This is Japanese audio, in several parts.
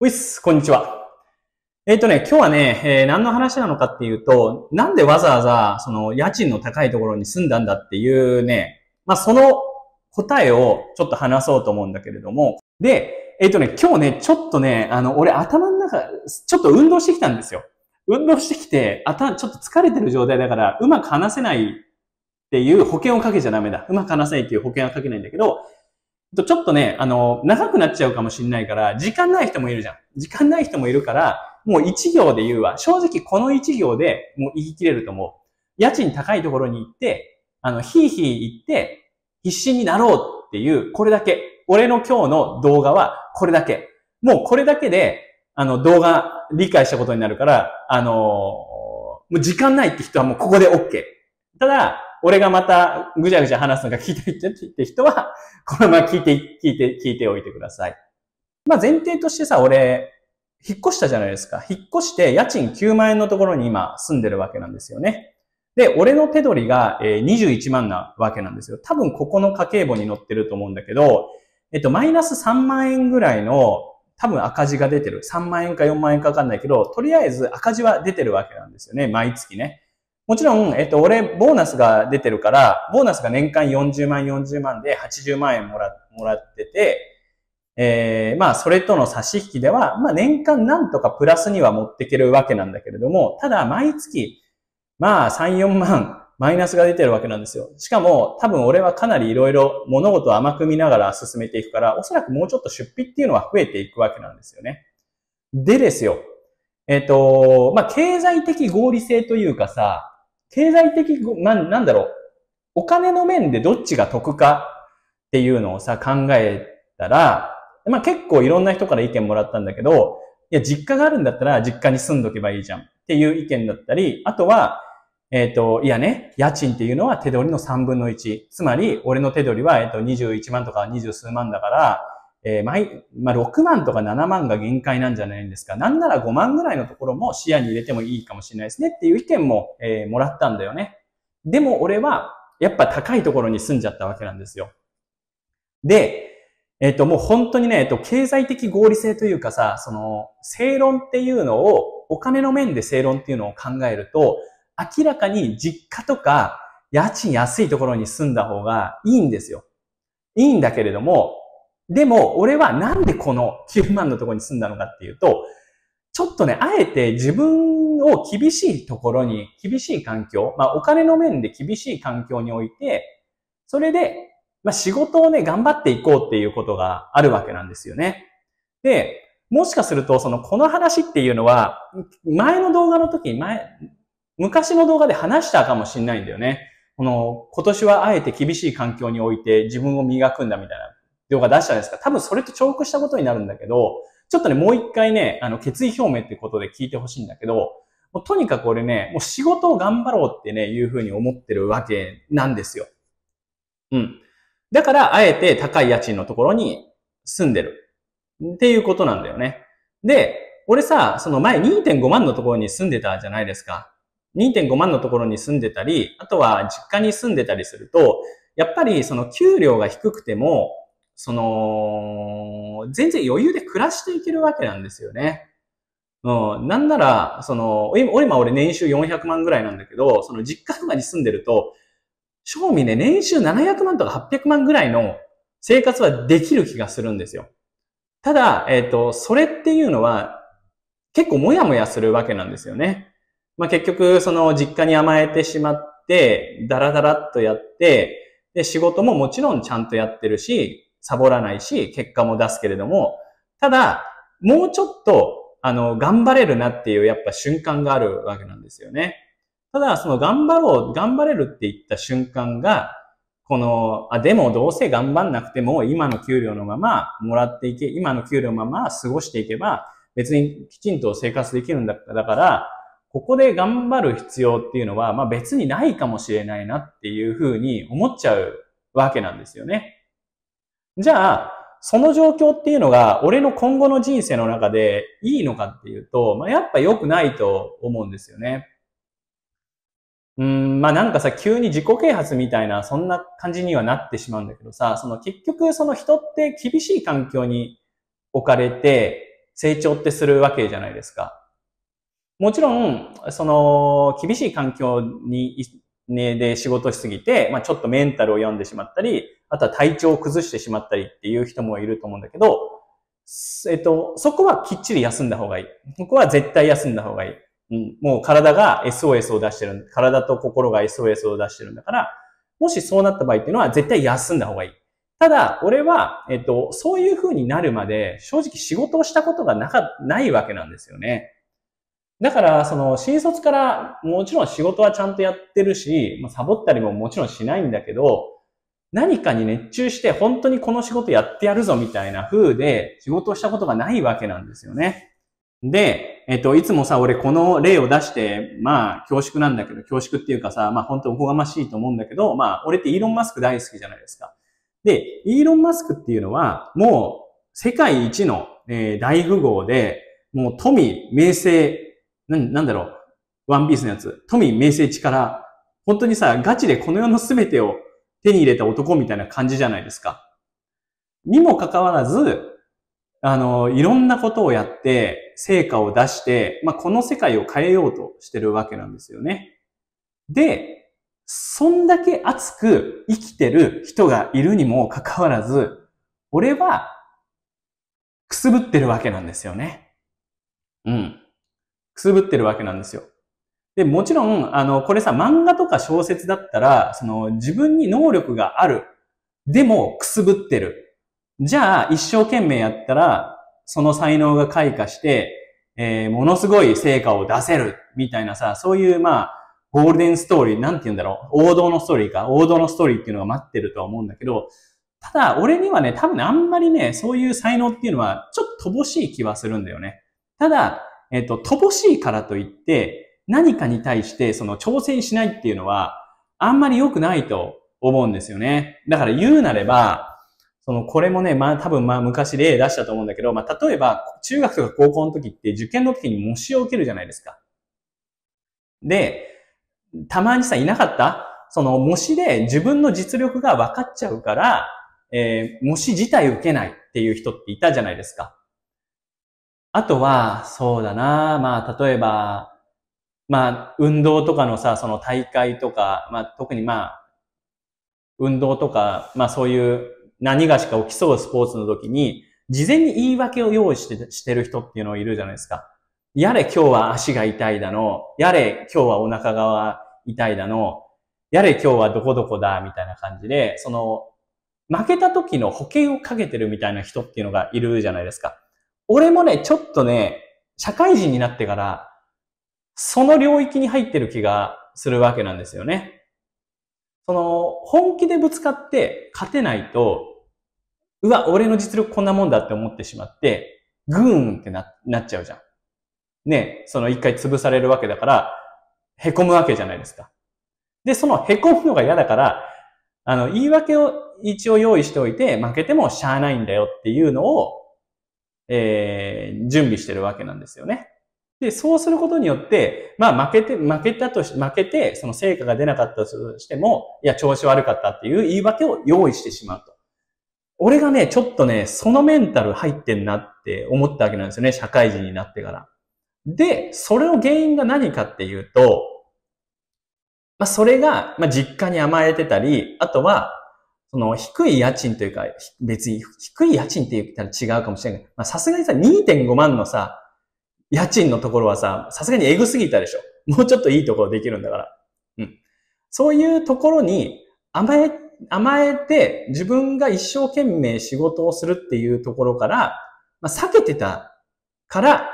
ウィス、こんにちは。えっ、ー、とね、今日はね、えー、何の話なのかっていうと、なんでわざわざ、その、家賃の高いところに住んだんだっていうね、まあ、その答えをちょっと話そうと思うんだけれども、で、えっ、ー、とね、今日ね、ちょっとね、あの、俺頭の中、ちょっと運動してきたんですよ。運動してきて、頭、ちょっと疲れてる状態だから、うまく話せないっていう保険をかけちゃダメだ。うまく話せないっていう保険はかけないんだけど、ちょっとね、あの、長くなっちゃうかもしんないから、時間ない人もいるじゃん。時間ない人もいるから、もう一行で言うわ。正直この一行でもう言い切れると思う。家賃高いところに行って、あの、ひいひい行って、必死になろうっていう、これだけ。俺の今日の動画はこれだけ。もうこれだけで、あの、動画理解したことになるから、あのー、もう時間ないって人はもうここで OK。ただ、俺がまたぐちゃぐちゃ話すのが聞いていってって人は、このまま聞いて、聞いて、聞いておいてください。まあ前提としてさ、俺、引っ越したじゃないですか。引っ越して家賃9万円のところに今住んでるわけなんですよね。で、俺の手取りが21万なわけなんですよ。多分ここの家計簿に載ってると思うんだけど、えっと、マイナス3万円ぐらいの多分赤字が出てる。3万円か4万円かわかんないけど、とりあえず赤字は出てるわけなんですよね。毎月ね。もちろん、えっと、俺、ボーナスが出てるから、ボーナスが年間40万、40万で80万円もらもらってて、えー、まあ、それとの差し引きでは、まあ、年間なんとかプラスには持っていけるわけなんだけれども、ただ、毎月、まあ、3、4万、マイナスが出てるわけなんですよ。しかも、多分俺はかなり色々物事を甘く見ながら進めていくから、おそらくもうちょっと出費っていうのは増えていくわけなんですよね。でですよ。えっ、ー、と、まあ、経済的合理性というかさ、経済的、ななんだろう、お金の面でどっちが得かっていうのをさ、考えたら、まあ結構いろんな人から意見もらったんだけど、いや、実家があるんだったら実家に住んどけばいいじゃんっていう意見だったり、あとは、えっ、ー、と、いやね、家賃っていうのは手取りの3分の1。つまり、俺の手取りは、えっ、と、21万とか20数万だから、えー、毎、まあ、6万とか7万が限界なんじゃないんですか。なんなら5万ぐらいのところも視野に入れてもいいかもしれないですねっていう意見も、えー、もらったんだよね。でも俺は、やっぱ高いところに住んじゃったわけなんですよ。で、えっ、ー、と、もう本当にね、えっ、ー、と、経済的合理性というかさ、その、正論っていうのを、お金の面で正論っていうのを考えると、明らかに実家とか、家賃安いところに住んだ方がいいんですよ。いいんだけれども、でも、俺はなんでこの9万のところに住んだのかっていうと、ちょっとね、あえて自分を厳しいところに、厳しい環境、まあお金の面で厳しい環境において、それで、まあ仕事をね、頑張っていこうっていうことがあるわけなんですよね。で、もしかすると、その、この話っていうのは、前の動画の時、前、昔の動画で話したかもしんないんだよね。この、今年はあえて厳しい環境において自分を磨くんだみたいな。動画出したんですか多分それと重複したことになるんだけど、ちょっとね、もう一回ね、あの、決意表明ってことで聞いてほしいんだけど、もうとにかく俺ね、もう仕事を頑張ろうってね、いうふうに思ってるわけなんですよ。うん。だから、あえて高い家賃のところに住んでる。っていうことなんだよね。で、俺さ、その前2.5万のところに住んでたじゃないですか。2.5万のところに住んでたり、あとは実家に住んでたりすると、やっぱりその給料が低くても、その、全然余裕で暮らしていけるわけなんですよね。うん。なんなら、その、今、今俺年収400万ぐらいなんだけど、その実家とかに住んでると、正味ね、年収700万とか800万ぐらいの生活はできる気がするんですよ。ただ、えっ、ー、と、それっていうのは、結構モヤモヤするわけなんですよね。まあ、結局、その実家に甘えてしまって、ダラダラっとやって、で、仕事ももちろんちゃんとやってるし、サボらないし、結果も出すけれども、ただ、もうちょっと、あの、頑張れるなっていうやっぱ瞬間があるわけなんですよね。ただ、その頑張ろう、頑張れるって言った瞬間が、この、あ、でもどうせ頑張んなくても、今の給料のままもらっていけ、今の給料のまま過ごしていけば、別にきちんと生活できるんだだから、ここで頑張る必要っていうのは、まあ別にないかもしれないなっていうふうに思っちゃうわけなんですよね。じゃあ、その状況っていうのが、俺の今後の人生の中でいいのかっていうと、まあ、やっぱ良くないと思うんですよね。うん、まあなんかさ、急に自己啓発みたいな、そんな感じにはなってしまうんだけどさ、その結局その人って厳しい環境に置かれて成長ってするわけじゃないですか。もちろん、その厳しい環境に、ね、で仕事しすぎて、まあちょっとメンタルを読んでしまったり、あとは体調を崩してしまったりっていう人もいると思うんだけど、えっと、そこはきっちり休んだ方がいい。ここは絶対休んだ方がいい。うん、もう体が SOS を出してる。体と心が SOS を出してるんだから、もしそうなった場合っていうのは絶対休んだ方がいい。ただ、俺は、えっと、そういう風になるまで、正直仕事をしたことがなか、ないわけなんですよね。だから、その、新卒から、もちろん仕事はちゃんとやってるし、まあ、サボったりももちろんしないんだけど、何かに熱中して本当にこの仕事やってやるぞみたいな風で仕事をしたことがないわけなんですよね。で、えっと、いつもさ、俺この例を出して、まあ、恐縮なんだけど、恐縮っていうかさ、まあ本当おこがましいと思うんだけど、まあ、俺ってイーロン・マスク大好きじゃないですか。で、イーロン・マスクっていうのは、もう、世界一の、大富豪で、もう富、名声、な、なんだろう、ワンピースのやつ、富、名声、力、本当にさ、ガチでこの世の全てを手に入れた男みたいな感じじゃないですか。にもかかわらず、あの、いろんなことをやって、成果を出して、まあ、この世界を変えようとしてるわけなんですよね。で、そんだけ熱く生きてる人がいるにもかかわらず、俺はくすぶってるわけなんですよね。うん。くすぶってるわけなんですよ。で、もちろん、あの、これさ、漫画とか小説だったら、その、自分に能力がある。でも、くすぶってる。じゃあ、一生懸命やったら、その才能が開花して、えー、ものすごい成果を出せる。みたいなさ、そういう、まあ、ゴールデンストーリー、なんて言うんだろう。王道のストーリーか。王道のストーリーっていうのが待ってるとは思うんだけど、ただ、俺にはね、多分ね、あんまりね、そういう才能っていうのは、ちょっと乏しい気はするんだよね。ただ、えっ、と、乏しいからといって、何かに対してその挑戦しないっていうのは、あんまり良くないと思うんですよね。だから言うなれば、その、これもね、まあ多分まあ昔例出したと思うんだけど、まあ例えば、中学とか高校の時って受験の時に模試を受けるじゃないですか。で、たまにさ、いなかったその模試で自分の実力が分かっちゃうから、えー、模試自体受けないっていう人っていたじゃないですか。あとは、そうだなまあ例えば、まあ、運動とかのさ、その大会とか、まあ、特にまあ、運動とか、まあそういう何がしか起きそうスポーツの時に、事前に言い訳を用意してしてる人っていうのいるじゃないですか。やれ今日は足が痛いだの、やれ今日はお腹が痛いだの、やれ今日はどこどこだみたいな感じで、その、負けた時の保険をかけてるみたいな人っていうのがいるじゃないですか。俺もね、ちょっとね、社会人になってから、その領域に入ってる気がするわけなんですよね。その、本気でぶつかって勝てないと、うわ、俺の実力こんなもんだって思ってしまって、グーンってななっちゃうじゃん。ね、その一回潰されるわけだから、凹むわけじゃないですか。で、その凹むのが嫌だから、あの、言い訳を一応用意しておいて、負けてもしゃあないんだよっていうのを、えー、準備してるわけなんですよね。で、そうすることによって、まあ負けて、負けたとし、負けて、その成果が出なかったとしても、いや、調子悪かったっていう言い訳を用意してしまうと。俺がね、ちょっとね、そのメンタル入ってんなって思ったわけなんですよね、社会人になってから。で、それの原因が何かっていうと、まあ、それが、まあ、実家に甘えてたり、あとは、その低い家賃というか、別に低い家賃って言ったら違うかもしれないけど、まあ、さすがにさ、2.5万のさ、家賃のところはさ、さすがにエグすぎたでしょ。もうちょっといいところできるんだから。うん。そういうところに甘え、甘えて自分が一生懸命仕事をするっていうところから、まあ、避けてたから、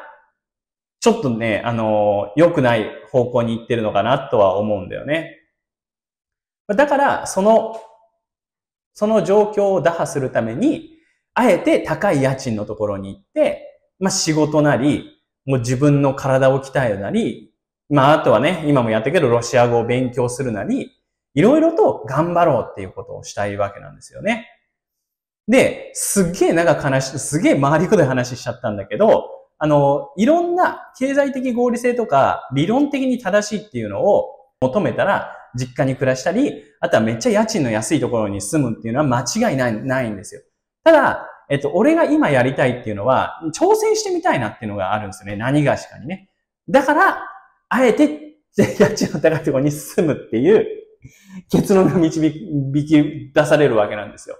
ちょっとね、あのー、良くない方向に行ってるのかなとは思うんだよね。だから、その、その状況を打破するために、あえて高い家賃のところに行って、まあ、仕事なり、もう自分の体を鍛えるなり、まああとはね、今もやってるけど、ロシア語を勉強するなり、いろいろと頑張ろうっていうことをしたいわけなんですよね。で、すっげえ長く話、すげえ回りくどい話しちゃったんだけど、あの、いろんな経済的合理性とか理論的に正しいっていうのを求めたら、実家に暮らしたり、あとはめっちゃ家賃の安いところに住むっていうのは間違いないないんですよ。ただ、えっと、俺が今やりたいっていうのは、挑戦してみたいなっていうのがあるんですよね。何がしかにね。だから、あえて、家賃の高いところに住むっていう結論が導き出されるわけなんですよ。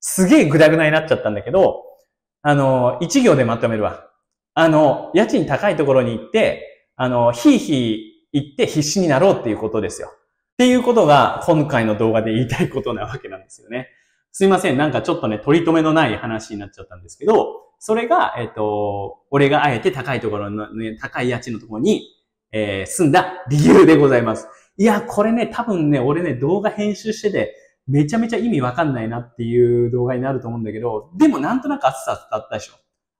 すげえぐだぐだになっちゃったんだけど、あの、一行でまとめるわ。あの、家賃高いところに行って、あの、ひいひい行って必死になろうっていうことですよ。っていうことが今回の動画で言いたいことなわけなんですよね。すいません、なんかちょっとね、取り留めのない話になっちゃったんですけど、それが、えっ、ー、と、俺があえて高いところの、ね、高い家賃のところに、えー、住んだ理由でございます。いや、これね、多分ね、俺ね、動画編集してて、めちゃめちゃ意味わかんないなっていう動画になると思うんだけど、でもなんとなく暑さ伝ったでしょ。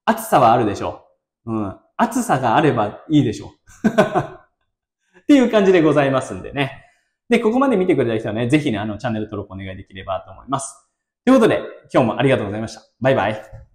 暑さはあるでしょ。うん。暑さがあればいいでしょ。っていう感じでございますんでね。で、ここまで見てくれた人はね、ぜひね、あの、チャンネル登録お願いできればと思います。ということで、今日もありがとうございました。バイバイ。